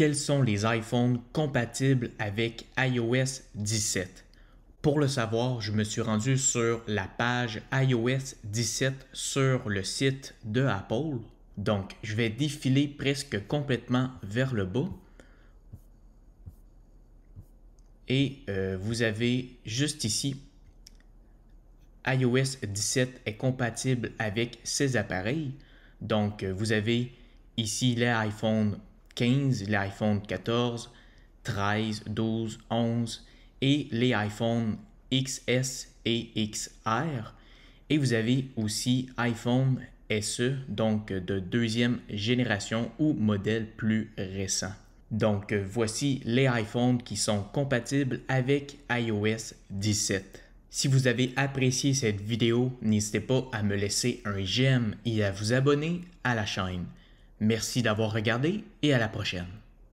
quels sont les iPhones compatibles avec iOS 17. Pour le savoir, je me suis rendu sur la page iOS 17 sur le site de Apple. Donc, je vais défiler presque complètement vers le bas. Et euh, vous avez juste ici, iOS 17 est compatible avec ces appareils. Donc, euh, vous avez ici les iPhones 15, l'iPhone 14, 13, 12, 11 et les iPhone XS et XR. Et vous avez aussi iPhone SE, donc de deuxième génération ou modèle plus récent. Donc euh, voici les iPhones qui sont compatibles avec iOS 17. Si vous avez apprécié cette vidéo, n'hésitez pas à me laisser un j'aime et à vous abonner à la chaîne. Merci d'avoir regardé et à la prochaine.